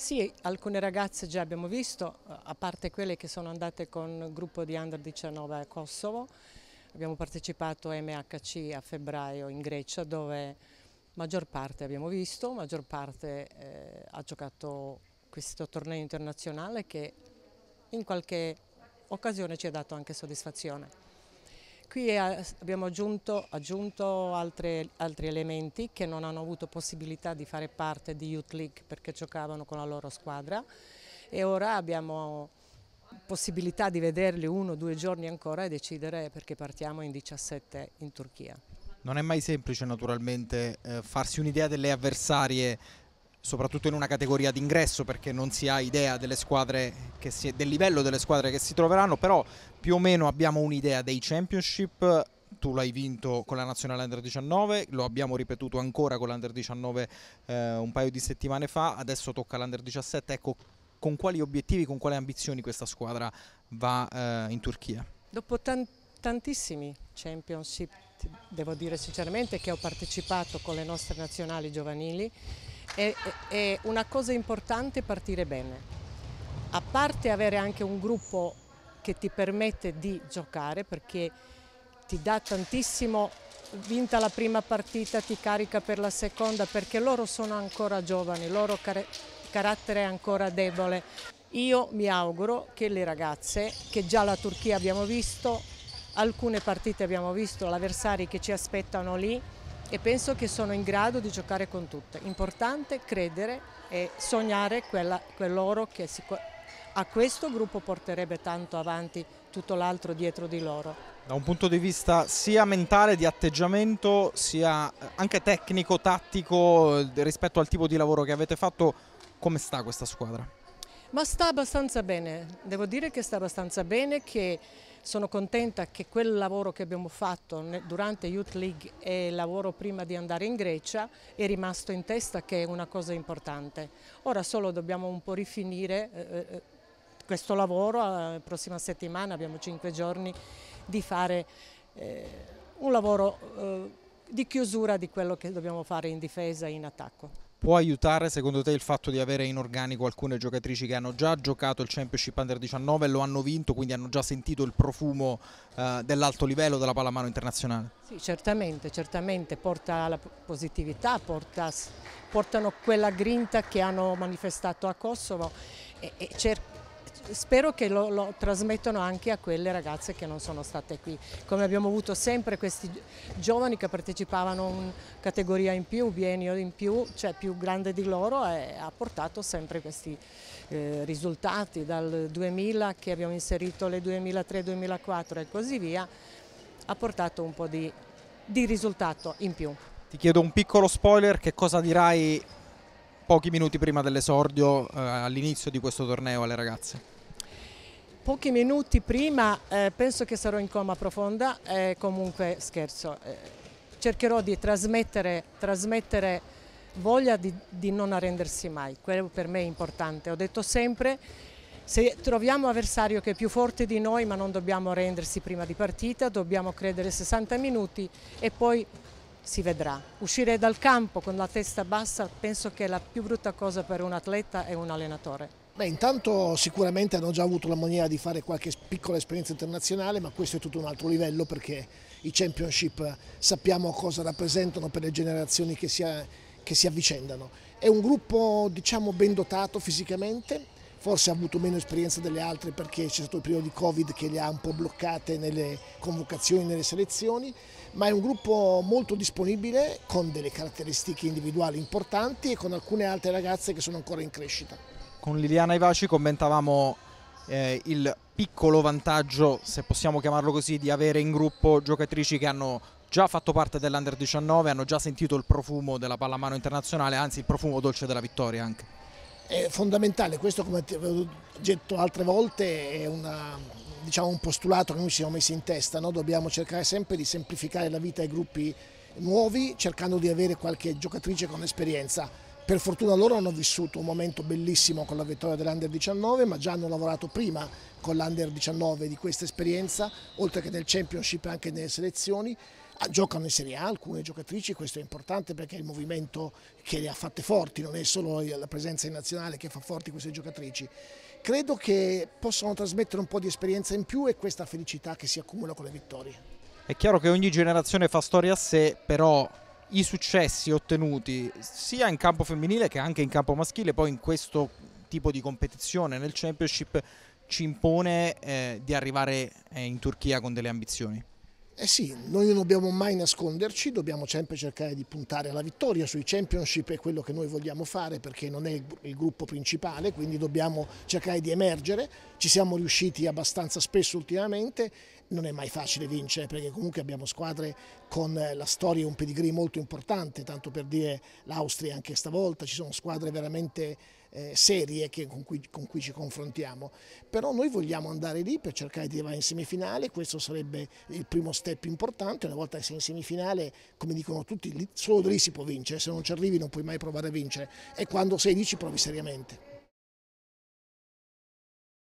Sì, alcune ragazze già abbiamo visto, a parte quelle che sono andate con il gruppo di Under 19 a Kosovo, abbiamo partecipato a MHC a febbraio in Grecia dove maggior parte abbiamo visto, maggior parte eh, ha giocato questo torneo internazionale che in qualche occasione ci ha dato anche soddisfazione. Qui eh, abbiamo aggiunto, aggiunto altre, altri elementi che non hanno avuto possibilità di fare parte di Youth League perché giocavano con la loro squadra e ora abbiamo possibilità di vederli uno o due giorni ancora e decidere perché partiamo in 17 in Turchia. Non è mai semplice naturalmente eh, farsi un'idea delle avversarie soprattutto in una categoria d'ingresso perché non si ha idea si, del livello delle squadre che si troveranno, però più o meno abbiamo un'idea dei championship. Tu l'hai vinto con la nazionale under 19, lo abbiamo ripetuto ancora con l'under 19 eh, un paio di settimane fa, adesso tocca l'under 17. Ecco, con quali obiettivi, con quali ambizioni questa squadra va eh, in Turchia? Dopo tanti tantissimi championship, devo dire sinceramente, che ho partecipato con le nostre nazionali giovanili. È, è una cosa importante partire bene. A parte avere anche un gruppo che ti permette di giocare perché ti dà tantissimo, vinta la prima partita ti carica per la seconda perché loro sono ancora giovani, il loro car carattere è ancora debole. Io mi auguro che le ragazze, che già la Turchia abbiamo visto, alcune partite abbiamo visto l'avversari che ci aspettano lì e penso che sono in grado di giocare con tutte. Importante credere e sognare quella, quell'oro che a questo gruppo porterebbe tanto avanti tutto l'altro dietro di loro. Da un punto di vista sia mentale, di atteggiamento, sia eh, anche tecnico, tattico, eh, rispetto al tipo di lavoro che avete fatto, come sta questa squadra? Ma sta abbastanza bene, devo dire che sta abbastanza bene, che sono contenta che quel lavoro che abbiamo fatto durante Youth League e il lavoro prima di andare in Grecia è rimasto in testa che è una cosa importante. Ora solo dobbiamo un po' rifinire eh, eh, eh, questo lavoro, la prossima settimana abbiamo cinque giorni di fare eh, un lavoro eh, di chiusura di quello che dobbiamo fare in difesa e in attacco. Può aiutare secondo te il fatto di avere in organico alcune giocatrici che hanno già giocato il Championship Under 19 e lo hanno vinto, quindi hanno già sentito il profumo eh, dell'alto livello della pallamano internazionale? Sì, certamente, certamente, porta alla positività, porta, portano quella grinta che hanno manifestato a Kosovo e, e cercano spero che lo, lo trasmettano anche a quelle ragazze che non sono state qui. Come abbiamo avuto sempre questi giovani che partecipavano una categoria in più, biennio in più, cioè più grande di loro, e ha portato sempre questi eh, risultati dal 2000 che abbiamo inserito le 2003-2004 e così via, ha portato un po' di, di risultato in più. Ti chiedo un piccolo spoiler, che cosa dirai pochi minuti prima dell'esordio eh, all'inizio di questo torneo alle ragazze? pochi minuti prima eh, penso che sarò in coma profonda, eh, comunque scherzo, eh, cercherò di trasmettere, trasmettere voglia di, di, non arrendersi mai, quello per me è importante, ho detto sempre se troviamo avversario che è più forte di noi ma non dobbiamo arrendersi prima di partita, dobbiamo credere 60 minuti e poi si vedrà. Uscire dal campo con la testa bassa penso che è la più brutta cosa per un atleta e un allenatore. Beh, intanto sicuramente hanno già avuto la maniera di fare qualche piccola esperienza internazionale, ma questo è tutto un altro livello perché i championship sappiamo cosa rappresentano per le generazioni che si, che si avvicendano. È un gruppo diciamo, ben dotato fisicamente, forse ha avuto meno esperienza delle altre perché c'è stato il periodo di Covid che le ha un po' bloccate nelle convocazioni, nelle selezioni, ma è un gruppo molto disponibile con delle caratteristiche individuali importanti e con alcune altre ragazze che sono ancora in crescita con Liliana Ivaci commentavamo eh, il piccolo vantaggio, se possiamo chiamarlo così, di avere in gruppo giocatrici che hanno già fatto parte dell'Under 19, hanno già sentito il profumo della pallamano internazionale, anzi il profumo dolce della vittoria anche. È fondamentale, questo come ti avevo detto altre volte è una, diciamo, un postulato che noi ci siamo messi in testa, no? dobbiamo cercare sempre di semplificare la vita ai gruppi nuovi cercando di avere qualche giocatrice con esperienza per fortuna loro hanno vissuto un momento bellissimo con la vittoria dell'Under 19, ma già hanno lavorato prima con l'Under 19 di questa esperienza, oltre che nel Championship e anche nelle selezioni. Ah, giocano in Serie A alcune giocatrici, questo è importante perché è il movimento che le ha fatte forti, non è solo la presenza in nazionale che fa forti queste giocatrici. Credo che possano trasmettere un po' di esperienza in più e questa felicità che si accumula con le vittorie. È chiaro che ogni generazione fa storia a sé, però i successi ottenuti sia in campo femminile che anche in campo maschile, poi in questo tipo di competizione nel championship ci impone eh, di arrivare eh, in Turchia con delle ambizioni? Eh sì, noi non dobbiamo mai nasconderci, dobbiamo sempre cercare di puntare alla vittoria sui championship, è quello che noi vogliamo fare perché non è il gruppo principale, quindi dobbiamo cercare di emergere, ci siamo riusciti abbastanza spesso ultimamente, non è mai facile vincere perché comunque abbiamo squadre con eh, la storia e un pedigree molto importante, tanto per dire l'Austria anche stavolta, ci sono squadre veramente eh, serie che, con, cui, con, cui, ci confrontiamo, però noi vogliamo andare lì per cercare di arrivare in semifinale, questo sarebbe il primo step importante, una volta che sei in semifinale, come dicono tutti, solo lì si può vincere, se non ci arrivi non puoi mai provare a vincere e quando sei lì ci provi seriamente.